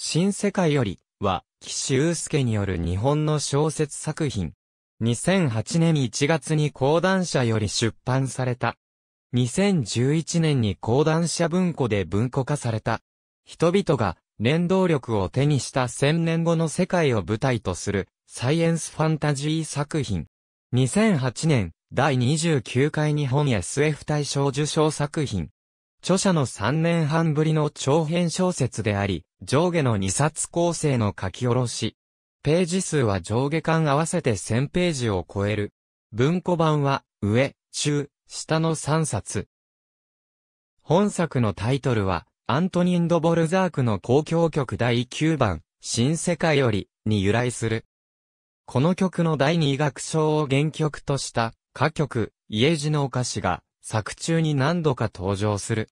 新世界より、は、岸優介による日本の小説作品。2008年1月に講談社より出版された。2011年に講談社文庫で文庫化された。人々が連動力を手にした1000年後の世界を舞台とするサイエンスファンタジー作品。2008年第29回日本 SF 大賞受賞作品。著者の3年半ぶりの長編小説であり、上下の2冊構成の書き下ろし。ページ数は上下巻合わせて1000ページを超える。文庫版は、上、中、下の3冊。本作のタイトルは、アントニン・ド・ボルザークの公共曲第9番、新世界より、に由来する。この曲の第2楽章を原曲とした、歌曲、家路のお菓子が、作中に何度か登場する。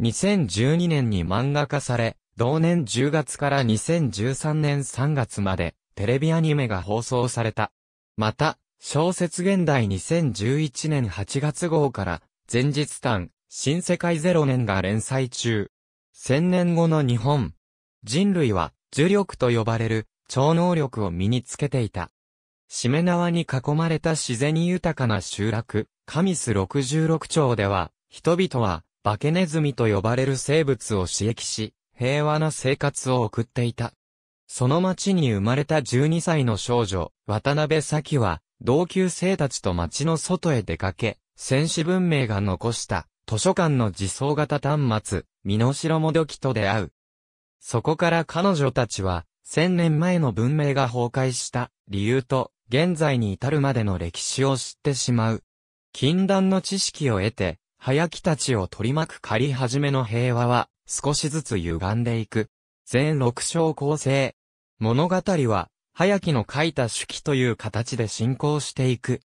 2012年に漫画化され、同年10月から2013年3月まで、テレビアニメが放送された。また、小説現代2011年8月号から、前日短、新世界ゼロ年が連載中。千年後の日本。人類は、呪力と呼ばれる、超能力を身につけていた。しめ縄に囲まれた自然豊かな集落、カミス66町では、人々は、化けネズミと呼ばれる生物を刺激し、平和な生活を送っていた。その町に生まれた12歳の少女、渡辺咲は、同級生たちと町の外へ出かけ、戦士文明が残した図書館の自走型端末、身の代もどきと出会う。そこから彼女たちは、千年前の文明が崩壊した理由と、現在に至るまでの歴史を知ってしまう。禁断の知識を得て、早木たちを取り巻くり始めの平和は、少しずつ歪んでいく。全六章構成。物語は、早木の書いた手記という形で進行していく。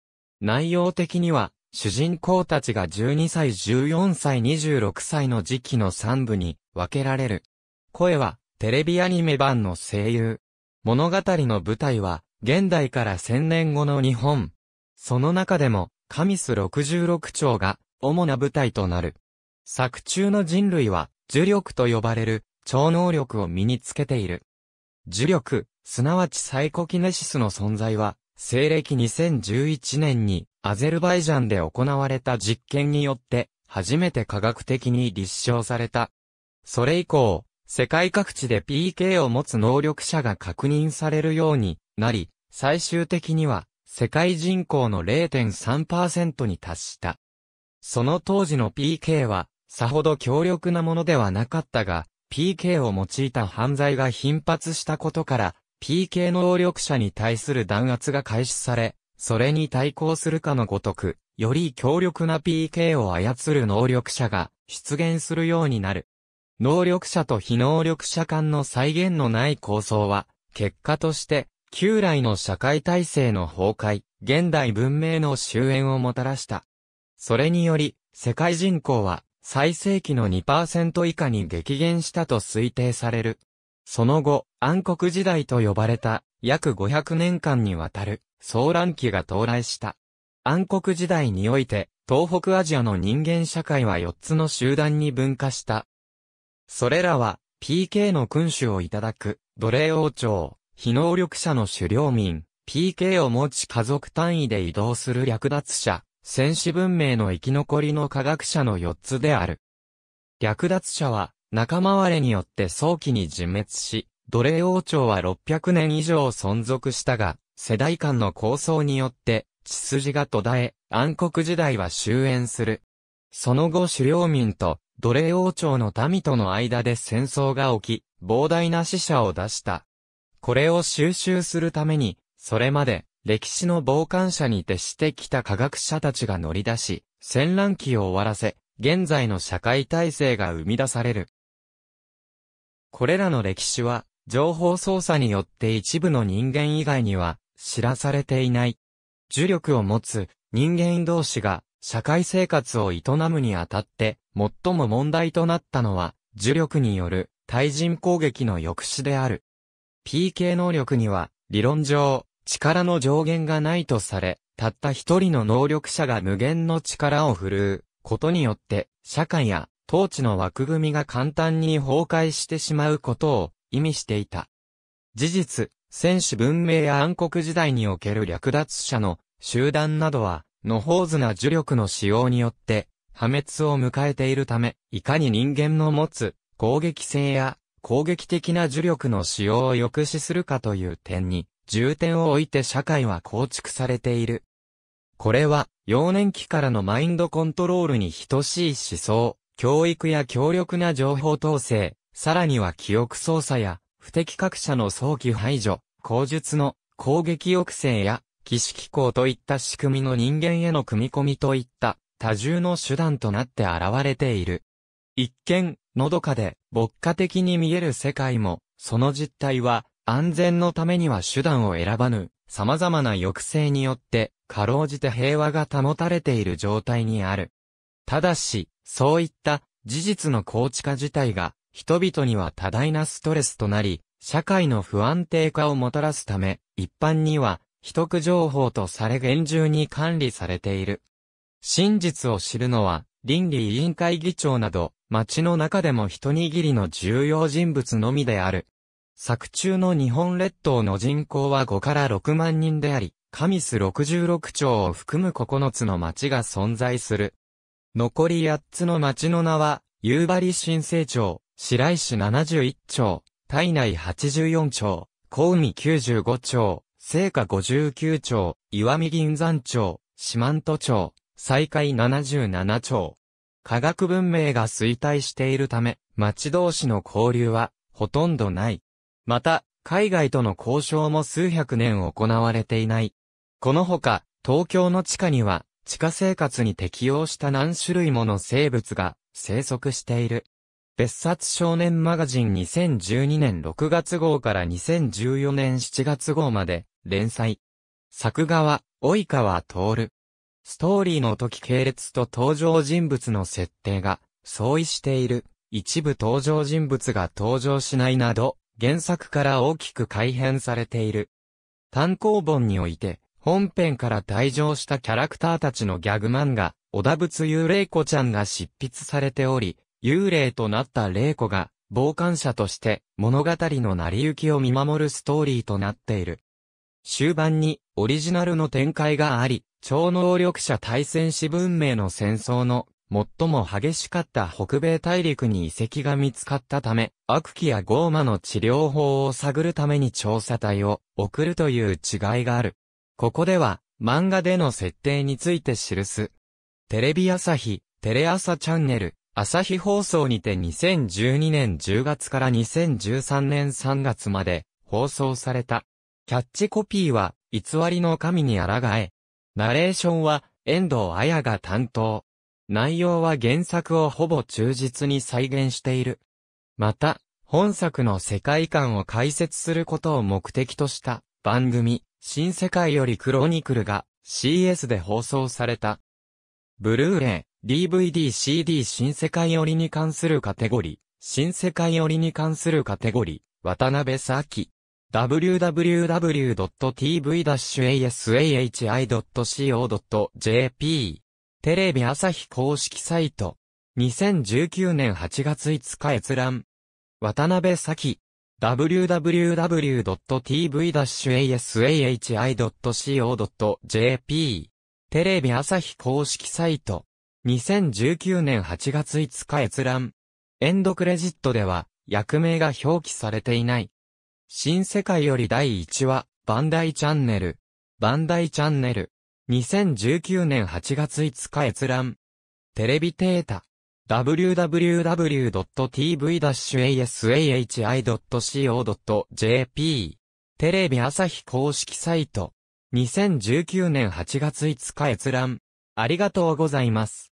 内容的には、主人公たちが12歳、14歳、26歳の時期の3部に分けられる。声は、テレビアニメ版の声優。物語の舞台は、現代から1000年後の日本。その中でも、カミス66丁が、主な舞台となる。作中の人類は、呪力と呼ばれる、超能力を身につけている。呪力、すなわちサイコキネシスの存在は、西暦2011年に、アゼルバイジャンで行われた実験によって、初めて科学的に立証された。それ以降、世界各地で PK を持つ能力者が確認されるようになり、最終的には、世界人口の0.3%に達した。その当時の PK は、さほど強力なものではなかったが、PK を用いた犯罪が頻発したことから、PK の能力者に対する弾圧が開始され、それに対抗するかのごとく、より強力な PK を操る能力者が出現するようになる。能力者と非能力者間の再現のない構想は、結果として、旧来の社会体制の崩壊、現代文明の終焉をもたらした。それにより、世界人口は最盛期の2%以下に激減したと推定される。その後、暗黒時代と呼ばれた約500年間にわたる騒乱期が到来した。暗黒時代において、東北アジアの人間社会は4つの集団に分化した。それらは、PK の君主をいただく、奴隷王朝、非能力者の狩猟民、PK を持ち家族単位で移動する略奪者、戦士文明の生き残りの科学者の4つである。略奪者は、仲間割れによって早期に自滅し、奴隷王朝は600年以上存続したが、世代間の構想によって、血筋が途絶え、暗黒時代は終焉する。その後狩猟民と奴隷王朝の民との間で戦争が起き、膨大な死者を出した。これを収集するために、それまで歴史の傍観者に徹してきた科学者たちが乗り出し、戦乱期を終わらせ、現在の社会体制が生み出される。これらの歴史は、情報操作によって一部の人間以外には、知らされていない。呪力を持つ人間同士が社会生活を営むにあたって、最も問題となったのは、呪力による対人攻撃の抑止である。PK 能力には、理論上、力の上限がないとされ、たった一人の能力者が無限の力を振るうことによって、社会や統治の枠組みが簡単に崩壊してしまうことを意味していた。事実、戦士文明や暗黒時代における略奪者の集団などは、のほ図な呪力の使用によって、破滅を迎えているため、いかに人間の持つ攻撃性や攻撃的な呪力の使用を抑止するかという点に重点を置いて社会は構築されている。これは、幼年期からのマインドコントロールに等しい思想、教育や強力な情報統制、さらには記憶操作や、不適格者の早期排除、口述の攻撃抑制や、騎士機構といった仕組みの人間への組み込みといった多重の手段となって現れている。一見、のどかで、牧歌的に見える世界も、その実態は、安全のためには手段を選ばぬ、様々な抑制によって、かろうじて平和が保たれている状態にある。ただし、そういった事実の構築化自体が、人々には多大なストレスとなり、社会の不安定化をもたらすため、一般には、秘匿情報とされ厳重に管理されている。真実を知るのは、倫理委員会議長など、街の中でも一握りの重要人物のみである。作中の日本列島の人口は5から6万人であり、カミス66町を含む9つの町が存在する。残り8つの町の名は、夕張新成町、白石71町、体内84町、小海95町、聖火59町、岩見銀山町、四万都町、西海77町。科学文明が衰退しているため、町同士の交流は、ほとんどない。また、海外との交渉も数百年行われていない。このほか、東京の地下には、地下生活に適応した何種類もの生物が生息している。別冊少年マガジン2012年6月号から2014年7月号まで連載。作画は、及川徹。ストーリーの時系列と登場人物の設定が相違している。一部登場人物が登場しないなど、原作から大きく改変されている。単行本において、本編から退場したキャラクターたちのギャグ漫画、小田仏幽霊子ちゃんが執筆されており、幽霊となった霊子が、傍観者として物語の成り行きを見守るストーリーとなっている。終盤にオリジナルの展開があり、超能力者対戦士文明の戦争の最も激しかった北米大陸に遺跡が見つかったため、悪鬼やゴーマの治療法を探るために調査隊を送るという違いがある。ここでは、漫画での設定について記す。テレビ朝日、テレ朝チャンネル、朝日放送にて2012年10月から2013年3月まで放送された。キャッチコピーは、偽りの神に抗え。ナレーションは、遠藤彩が担当。内容は原作をほぼ忠実に再現している。また、本作の世界観を解説することを目的とした番組、新世界よりクロニクルが CS で放送された。ブルーレイ、DVD、CD 新世界よりに関するカテゴリー、新世界よりに関するカテゴリー、渡辺沙紀。www.tv-asahi.co.jp テレビ朝日公式サイト。2019年8月5日閲覧。渡辺咲。www.tv-asahi.co.jp。テレビ朝日公式サイト。2019年8月5日閲覧。エンドクレジットでは、役名が表記されていない。新世界より第1話、バンダイチャンネル。バンダイチャンネル。2019年8月5日閲覧。テレビテータ。w w w t v a s a h i c o j p テレビ朝日公式サイト。2019年8月5日閲覧。ありがとうございます。